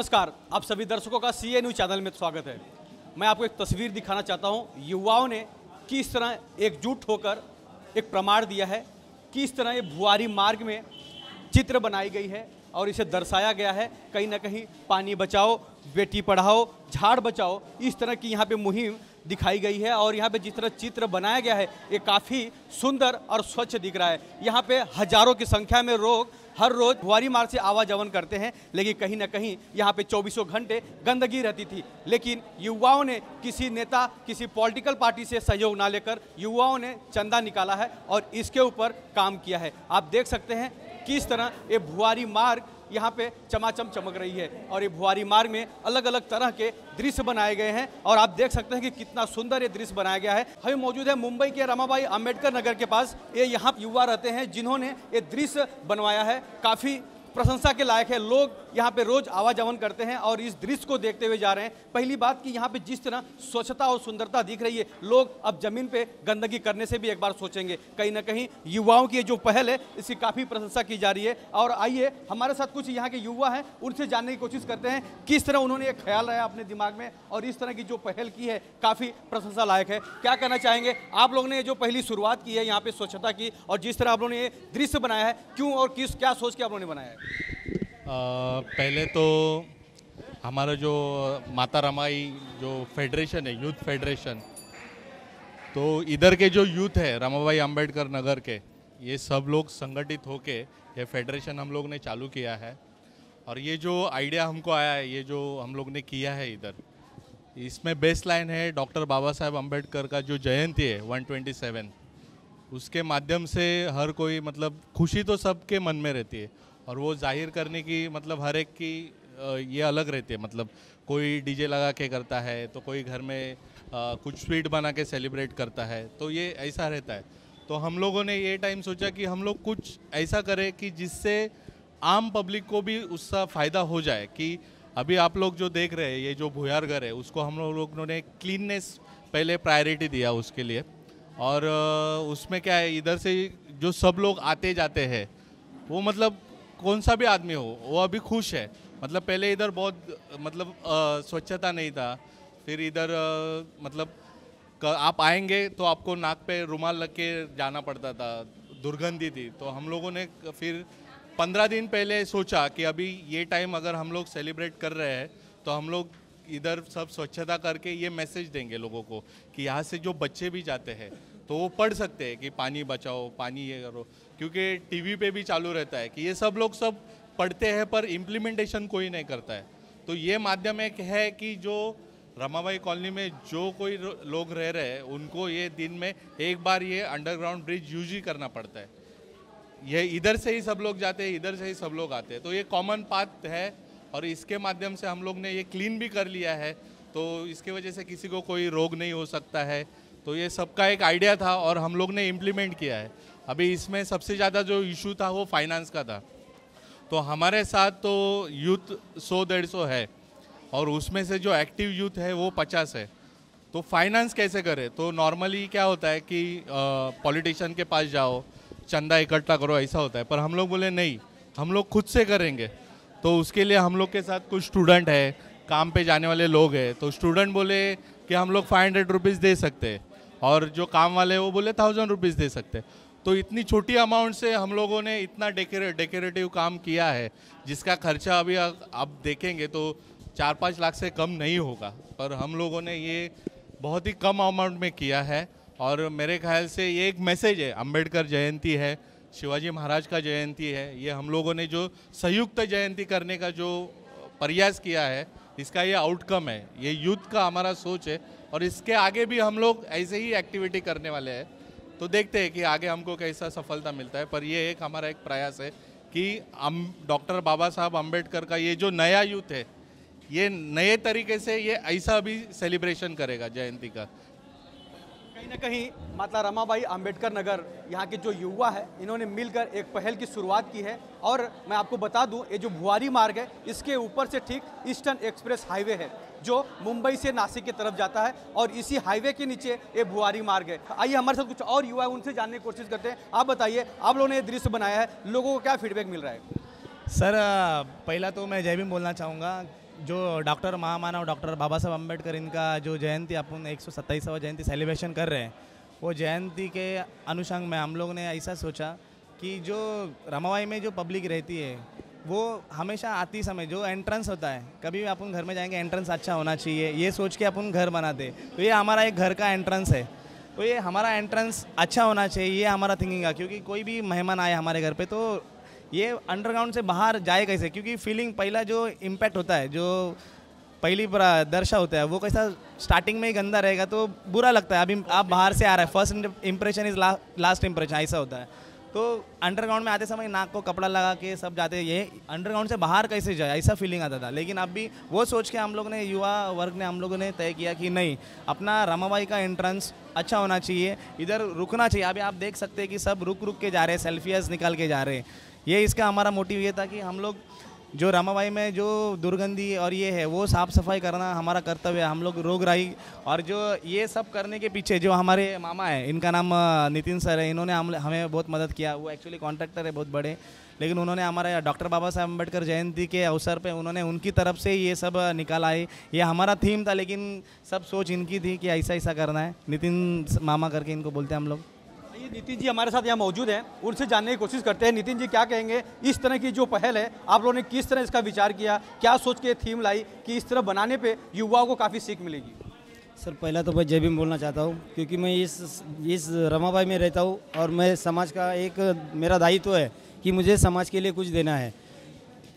नमस्कार आप सभी दर्शकों का सी न्यूज चैनल में स्वागत है मैं आपको एक तस्वीर दिखाना चाहता हूं युवाओं ने किस तरह एकजुट होकर एक प्रमाण दिया है कि इस तरह ये भुआरी मार्ग में चित्र बनाई गई है और इसे दर्शाया गया है कहीं ना कहीं पानी बचाओ बेटी पढ़ाओ झाड़ बचाओ इस तरह की यहाँ पे मुहिम दिखाई गई है और यहाँ पे जिस तरह चित्र बनाया गया है ये काफ़ी सुंदर और स्वच्छ दिख रहा है यहाँ पे हजारों की संख्या में लोग हर रोज भुआरी मार्ग से आवाजावन करते हैं लेकिन कहीं ना कहीं यहाँ पे चौबीसों घंटे गंदगी रहती थी लेकिन युवाओं ने किसी नेता किसी पॉलिटिकल पार्टी से सहयोग ना लेकर युवाओं ने चंदा निकाला है और इसके ऊपर काम किया है आप देख सकते हैं किस तरह ये भुआरी मार्ग यहाँ पे चमाचम चमक रही है और ये भुआरी मार्ग में अलग अलग तरह के दृश्य बनाए गए हैं और आप देख सकते हैं कि कितना सुंदर ये दृश्य बनाया गया है हम मौजूद है मुंबई के रमाबाई अम्बेडकर नगर के पास ये यहाँ युवा रहते हैं जिन्होंने ये दृश्य बनवाया है काफ़ी प्रशंसा के लायक है लोग यहाँ पे रोज आवाजावन करते हैं और इस दृश्य को देखते हुए जा रहे हैं पहली बात कि यहाँ पे जिस तरह स्वच्छता और सुंदरता दिख रही है लोग अब जमीन पे गंदगी करने से भी एक बार सोचेंगे कहीं ना कहीं युवाओं की जो पहल है इसकी काफ़ी प्रशंसा की जा रही है और आइए हमारे साथ कुछ यहाँ के युवा हैं उनसे जानने की कोशिश करते हैं किस तरह उन्होंने ये ख्याल रहा अपने दिमाग में और इस तरह की जो पहल की है काफ़ी प्रशंसा लायक है क्या कहना चाहेंगे आप लोगों ने जो पहली शुरुआत की है यहाँ पे स्वच्छता की और जिस तरह आप लोगों ने ये दृश्य बनाया है क्यों और किस क्या सोच के आप लोगों ने बनाया है पहले तो हमारा जो माता रमाई जो फेडरेशन है यूथ फेडरेशन तो इधर के जो यूथ है रमाबाई अंबेडकर नगर के ये सब लोग संगठित होके ये फेडरेशन हम लोग ने चालू किया है और ये जो आइडिया हमको आया है ये जो हम लोग ने किया है इधर इसमें बेस्ट लाइन है डॉक्टर बाबा साहेब अम्बेडकर का जो जयंती है 127 उसके माध्यम से हर कोई मतलब खुशी तो सबके मन में रहती है और वो जाहिर करने की मतलब हर एक की ये अलग रहती है मतलब कोई डीजे लगा के करता है तो कोई घर में आ, कुछ स्वीट बना के सेलिब्रेट करता है तो ये ऐसा रहता है तो हम लोगों ने ये टाइम सोचा कि हम लोग कुछ ऐसा करें कि जिससे आम पब्लिक को भी उसका फ़ायदा हो जाए कि अभी आप लोग जो देख रहे हैं ये जो भुयार घर है उसको हम लोगों ने क्लीननेस पहले प्रायोरिटी दिया उसके लिए और उसमें क्या है इधर से जो सब लोग आते जाते हैं वो मतलब कौन सा भी आदमी हो वो अभी खुश है मतलब पहले इधर बहुत मतलब स्वच्छता नहीं था फिर इधर मतलब आप आएंगे तो आपको नाक पे रुमाल लग के जाना पड़ता था दुर्गंधी थी तो हम लोगों ने फिर पंद्रह दिन पहले सोचा कि अभी ये टाइम अगर हम लोग सेलिब्रेट कर रहे हैं तो हम लोग इधर सब स्वच्छता करके ये मैसेज देंगे लोगों को कि यहाँ से जो बच्चे भी जाते हैं तो वो पढ़ सकते हैं कि पानी बचाओ पानी ये करो क्योंकि टीवी पे भी चालू रहता है कि ये सब लोग सब पढ़ते हैं पर इम्प्लीमेंटेशन कोई नहीं करता है तो ये माध्यम एक है कि जो रमाबाई कॉलोनी में जो कोई लोग रह रहे हैं उनको ये दिन में एक बार ये अंडरग्राउंड ब्रिज यूज ही करना पड़ता है ये इधर से ही सब लोग जाते हैं इधर से ही सब लोग आते हैं तो ये कॉमन पाथ है और इसके माध्यम से हम लोग ने ये क्लीन भी कर लिया है तो इसके वजह से किसी को कोई रोग नहीं हो सकता है तो ये सबका एक आइडिया था और हम लोग ने इम्प्लीमेंट किया है अभी इसमें सबसे ज़्यादा जो इशू था वो फाइनेंस का था तो हमारे साथ तो यूथ सौ डेढ़ सौ है और उसमें से जो एक्टिव यूथ है वो पचास है तो फाइनेंस कैसे करें तो नॉर्मली क्या होता है कि पॉलिटिशियन के पास जाओ चंदा इकट्ठा करो ऐसा होता है पर हम लोग बोले नहीं हम लोग खुद से करेंगे तो उसके लिए हम लोग के साथ कुछ स्टूडेंट है काम पे जाने वाले लोग हैं तो स्टूडेंट बोले कि हम लोग फाइव हंड्रेड रुपीज़ दे सकते हैं और जो काम वाले वो बोले थाउजेंड रुपीज़ दे सकते तो इतनी छोटी अमाउंट से हम लोगों ने इतना डेकोरेटिव काम किया है जिसका खर्चा अभी आप देखेंगे तो चार पाँच लाख से कम नहीं होगा पर हम लोगों ने ये बहुत ही कम अमाउंट में किया है और मेरे ख्याल से ये एक मैसेज है अम्बेडकर जयंती है शिवाजी महाराज का जयंती है ये हम लोगों ने जो संयुक्त जयंती करने का जो प्रयास किया है इसका ये आउटकम है ये यूथ का हमारा सोच है और इसके आगे भी हम लोग ऐसे ही एक्टिविटी करने वाले हैं तो देखते हैं कि आगे हमको कैसा सफलता मिलता है पर ये एक हमारा एक प्रयास है कि हम डॉक्टर बाबा साहब अम्बेडकर का ये जो नया यूथ है ये नए तरीके से ये ऐसा भी सेलिब्रेशन करेगा जयंती का कहीं ना कहीं माता रमाबाई अंबेडकर नगर यहाँ के जो युवा है इन्होंने मिलकर एक पहल की शुरुआत की है और मैं आपको बता दूं ये जो भुआरी मार्ग है इसके ऊपर से ठीक ईस्टर्न एक्सप्रेस हाईवे है जो मुंबई से नासिक की तरफ जाता है और इसी हाईवे के नीचे ये भुआरी मार्ग है आइए हमारे साथ कुछ और युवा है उनसे जानने की कोशिश करते हैं आप बताइए आप लोगों ने ये दृश्य बनाया है लोगों को क्या फीडबैक मिल रहा है सर पहला तो मैं जय भीम बोलना चाहूँगा जो डॉक्टर महामानव डॉक्टर बाबा साहब अम्बेडकर इनका जो जयंती अपन एक सौ जयंती सेलिब्रेशन कर रहे हैं वो जयंती के अनुषंग में हम लोग ने ऐसा सोचा कि जो रमावाई में जो पब्लिक रहती है वो हमेशा आती समय जो एंट्रेंस होता है कभी भी अपन घर में जाएंगे एंट्रेंस अच्छा होना चाहिए ये सोच के अपन घर बनाते तो ये हमारा एक घर का एंट्रेंस है तो ये हमारा एंट्रेंस अच्छा होना चाहिए ये हमारा थिंकिंग है क्योंकि कोई भी मेहमान आए हमारे घर पे तो ये अंडरग्राउंड से बाहर जाए कैसे क्योंकि फीलिंग पहला जो इम्पैक्ट होता है जो पहली दर्शा होता है वो कैसा स्टार्टिंग में ही गंदा रहेगा तो बुरा लगता है अभी आप बाहर से आ रहे हैं first impression is last impression ऐसा होता है तो अंडरग्राउंड में आते समय नाक को कपड़ा लगा के सब जाते ये अंडरग्राउंड से बाहर कैसे जाए ऐसा फीलिंग आता था लेकिन अब भी वो सोच के हम लोग ने युवा वर्ग ने हम लोगों ने तय किया कि नहीं अपना रमाबाई का एंट्रेंस अच्छा होना चाहिए इधर रुकना चाहिए अभी आप देख सकते हैं कि सब रुक रुक के जा रहे हैं सेल्फियाज निकाल के जा रहे हैं ये इसका हमारा मोटिव ये था कि हम लोग जो रामाबाई में जो दुर्गंधी और ये है वो साफ़ सफाई करना हमारा कर्तव्य है हम लोग रोग राही और जो ये सब करने के पीछे जो हमारे मामा है इनका नाम नितिन सर है इन्होंने हम हमें बहुत मदद किया वो एक्चुअली कॉन्ट्रैक्टर है बहुत बड़े लेकिन उन्होंने हमारे डॉक्टर बाबा साहब अम्बेडकर जयंती के अवसर पे उन्होंने उनकी तरफ से ये सब निकाला है ये हमारा थीम था लेकिन सब सोच इनकी थी कि ऐसा ऐसा करना है नितिन मामा करके इनको बोलते हैं हम लोग नितिन जी हमारे साथ यहाँ मौजूद हैं उनसे जानने की कोशिश करते हैं नितिन जी क्या कहेंगे इस तरह की जो पहल है आप लोगों ने किस तरह इसका विचार किया क्या सोच के थीम लाई कि इस तरह बनाने पे युवाओं को काफ़ी सीख मिलेगी सर पहला तो मैं जय भी बोलना चाहता हूँ क्योंकि मैं इस इस रमाबाई में रहता हूँ और मैं समाज का एक मेरा दायित्व तो है कि मुझे समाज के लिए कुछ देना है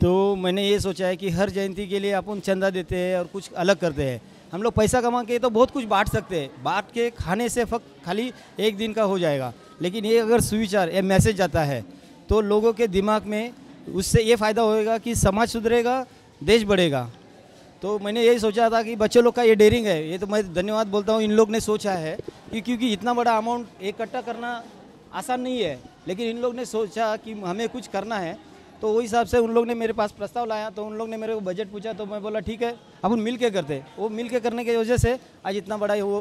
तो मैंने ये सोचा है कि हर जयंती के लिए अपन चंदा देते हैं और कुछ अलग करते हैं हम लोग पैसा कमा के तो बहुत कुछ बांट सकते हैं बांट के खाने से फक खाली एक दिन का हो जाएगा लेकिन ये अगर सुविचार या मैसेज जाता है तो लोगों के दिमाग में उससे ये फ़ायदा होएगा कि समाज सुधरेगा देश बढ़ेगा तो मैंने यही सोचा था कि बच्चों लोग का ये डेरिंग है ये तो मैं धन्यवाद बोलता हूँ इन लोग ने सोचा है कि क्योंकि इतना बड़ा अमाउंट इकट्ठा करना आसान नहीं है लेकिन इन लोग ने सोचा कि हमें कुछ करना है तो वही हिसाब से उन लोग ने मेरे पास प्रस्ताव लाया तो उन लोग ने मेरे को बजट पूछा तो मैं बोला ठीक है अब उन मिल के करते वो मिल के करने की वजह से आज इतना बड़ा वो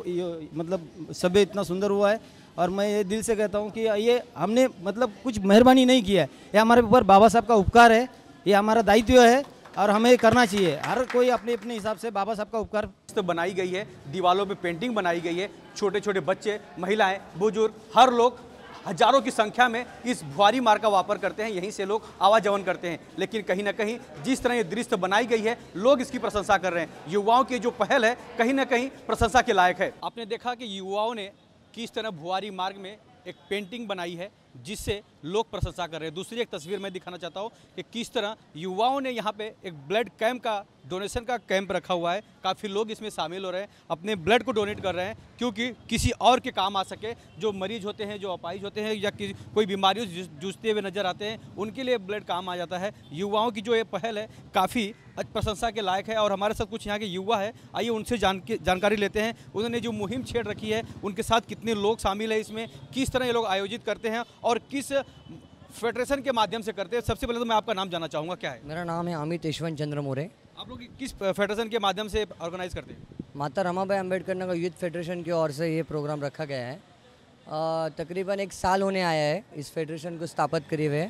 मतलब सभ्य इतना सुंदर हुआ है और मैं ये दिल से कहता हूँ कि ये हमने मतलब कुछ मेहरबानी नहीं किया है ये हमारे ऊपर बाबा साहब का उपकार है ये हमारा दायित्व है और हमें करना चाहिए हर कोई अपने अपने हिसाब से बाबा साहब का उपकार तो बनाई गई है दीवालों पे पेंटिंग बनाई गई है छोटे छोटे बच्चे महिलाएं बुजुर्ग हर लोग हजारों की संख्या में इस भुआरी मार्ग का वापर करते हैं यहीं से लोग आवाजवन करते हैं लेकिन कहीं ना कहीं जिस तरह ये दृश्य बनाई गई है लोग इसकी प्रशंसा कर रहे हैं युवाओं की जो पहल है कहीं ना कहीं प्रशंसा के लायक है आपने देखा कि युवाओं ने किस तरह भुआरी मार्ग में एक पेंटिंग बनाई है जिससे लोग प्रशंसा कर रहे हैं दूसरी एक तस्वीर मैं दिखाना चाहता हूँ कि किस तरह युवाओं ने यहाँ पे एक ब्लड कैंप का डोनेशन का कैंप रखा हुआ है काफ़ी लोग इसमें शामिल हो रहे हैं अपने ब्लड को डोनेट कर रहे हैं क्योंकि किसी और के काम आ सके जो मरीज होते हैं जो अपाइज होते हैं या किसी कोई बीमारियों जूझते हुए नज़र आते हैं उनके लिए ब्लड काम आ जाता है युवाओं की जो ये पहल है काफ़ी प्रशंसा के लायक है और हमारे साथ कुछ यहाँ के युवा है आइए उनसे जान जानकारी लेते हैं उन्होंने जो मुहिम छेड़ रखी है उनके साथ कितने लोग शामिल है इसमें किस तरह ये लोग आयोजित करते हैं और किस फेडरेशन के माध्यम से करते हैं सबसे पहले तो मैं आपका नाम जानना चाहूँगा क्या है मेरा नाम है अमित यशवंत चंद्र मोरे आप लोग किस फेडरेशन के माध्यम से ऑर्गेनाइज करते हैं माता रमाबाई अम्बेडकर नगर यूथ फेडरेशन की ओर से ये प्रोग्राम रखा गया है तकरीबन एक साल होने आया है इस फेडरेशन को स्थापित करे हुए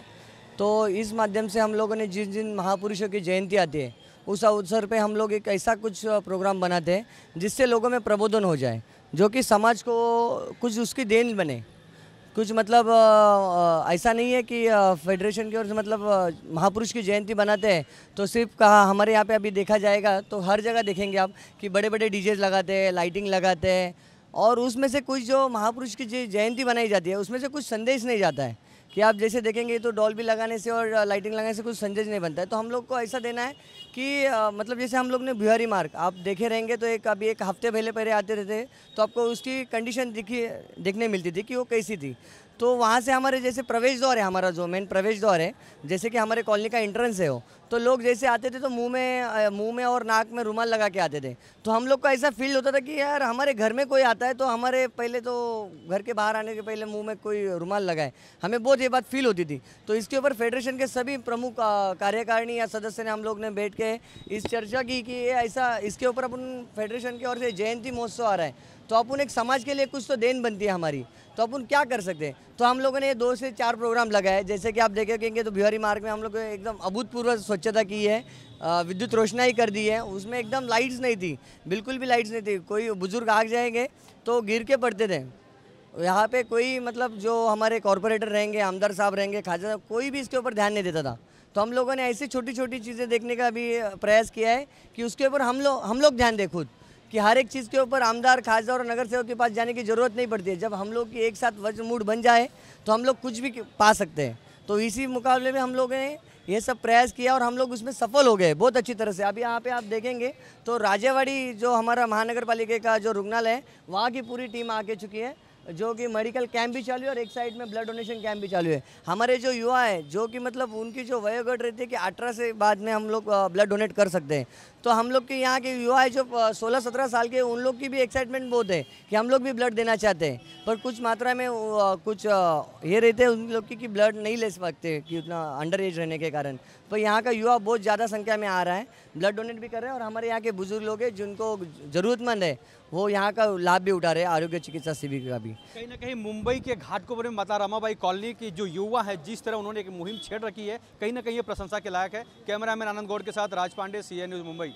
तो इस माध्यम से हम लोगों ने जिन जिन महापुरुषों की जयंती आती है उस अवसर पे हम लोग एक ऐसा कुछ प्रोग्राम बनाते हैं जिससे लोगों में प्रबोधन हो जाए जो कि समाज को कुछ उसकी देन बने कुछ मतलब ऐसा नहीं है कि फेडरेशन की ओर से मतलब महापुरुष की जयंती बनाते हैं तो सिर्फ कहा हमारे यहाँ पे अभी देखा जाएगा तो हर जगह देखेंगे आप कि बड़े बड़े डीजेज लगाते हैं लाइटिंग लगाते हैं और उसमें से कुछ जो महापुरुष की जयंती बनाई जाती है उसमें से कुछ संदेश नहीं जाता है कि आप जैसे देखेंगे तो डॉल भी लगाने से और लाइटिंग लगाने से कुछ संजज नहीं बनता है तो हम लोग को ऐसा देना है कि आ, मतलब जैसे हम लोग ने बिहारी मार्ग आप देखे रहेंगे तो एक अभी एक हफ्ते पहले पहले आते रहते तो आपको उसकी कंडीशन दिखी देखने मिलती थी कि वो कैसी थी तो वहाँ से हमारे जैसे प्रवेश द्वार है हमारा जो मेन प्रवेश द्वार है जैसे कि हमारे कॉलोनी का एंट्रेंस है वो तो लोग जैसे आते थे तो मुंह में मुंह में और नाक में रुमाल लगा के आते थे तो हम लोग का ऐसा फील होता था कि यार हमारे घर में कोई आता है तो हमारे पहले तो घर के बाहर आने के पहले मुंह में कोई रुमाल लगाए हमें बहुत ये बात फील होती थी तो इसके ऊपर फेडरेशन के सभी प्रमुख कार्यकारिणी या सदस्य ने हम लोग ने बैठ के इस चर्चा की कि ये ऐसा इसके ऊपर अपन फेडरेशन की ओर से जयंती महोत्सव आ रहा है तो अपन एक समाज के लिए कुछ तो देन बनती है हमारी तो अपन क्या कर सकते हैं तो हम लोगों ने दो से चार प्रोग्राम लगाए जैसे कि आप कहेंगे तो बिहारी मार्ग में हम लोग एकदम अभूतपूर्व स्वच्छता की है विद्युत रोशनाई कर दी है उसमें एकदम लाइट्स नहीं थी बिल्कुल भी लाइट्स नहीं थी कोई बुजुर्ग आग जाएंगे तो गिर के पड़ते थे यहाँ पे कोई मतलब जो हमारे कॉरपोरेटर रहेंगे आमदार साहब रहेंगे खाजा साहब कोई भी इसके ऊपर ध्यान नहीं देता था तो हम लोगों ने ऐसी छोटी छोटी चीज़ें देखने का भी प्रयास किया है कि उसके ऊपर हम लोग हम लोग ध्यान दें खुद कि हर एक चीज़ के ऊपर आमदार खासदार और नगर सेवक के पास जाने की ज़रूरत नहीं पड़ती है जब हम लोग की एक साथ वज्र मूड बन जाए तो हम लोग कुछ भी पा सकते हैं तो इसी मुकाबले में हम लोगों ने ये सब प्रयास किया और हम लोग उसमें सफल हो गए बहुत अच्छी तरह से अभी यहाँ पे आप देखेंगे तो राजेवाड़ी जो हमारा महानगर पालिका का जो रुग्णालय है वहाँ की पूरी टीम आके चुकी है जो कि मेडिकल कैंप भी चालू है और एक साइड में ब्लड डोनेशन कैंप भी चालू है हमारे जो युवा है जो कि मतलब उनकी जो वयोगढ़ रहती है कि अठारह से बाद में हम लोग ब्लड डोनेट कर सकते हैं तो हम लोग के यहाँ के युवा है जो सोलह सत्रह साल के उन लोग की भी एक्साइटमेंट बहुत है कि हम लोग भी ब्लड देना चाहते हैं पर कुछ मात्रा में कुछ ये रहते हैं उन लोग की कि ब्लड नहीं ले सकते कि उतना अंडर एज रहने के कारण तो यहाँ का युवा बहुत ज़्यादा संख्या में आ रहा है ब्लड डोनेट भी कर रहे हैं और हमारे यहाँ के बुजुर्ग लोग हैं जिनको ज़रूरतमंद है वो यहाँ का लाभ भी उठा रहे हैं आरोग्य चिकित्सा शिविर का भी कहीं ना कहीं मुंबई के घाट को में माता रामाबाई कॉलोनी की जो युवा है जिस तरह उन्होंने एक मुहिम छेड़ रखी है कहीं ना कहीं ये प्रशंसा के लायक है कैमरा आनंद गौड़ के साथ राज पांडे सी न्यूज़ मुंबई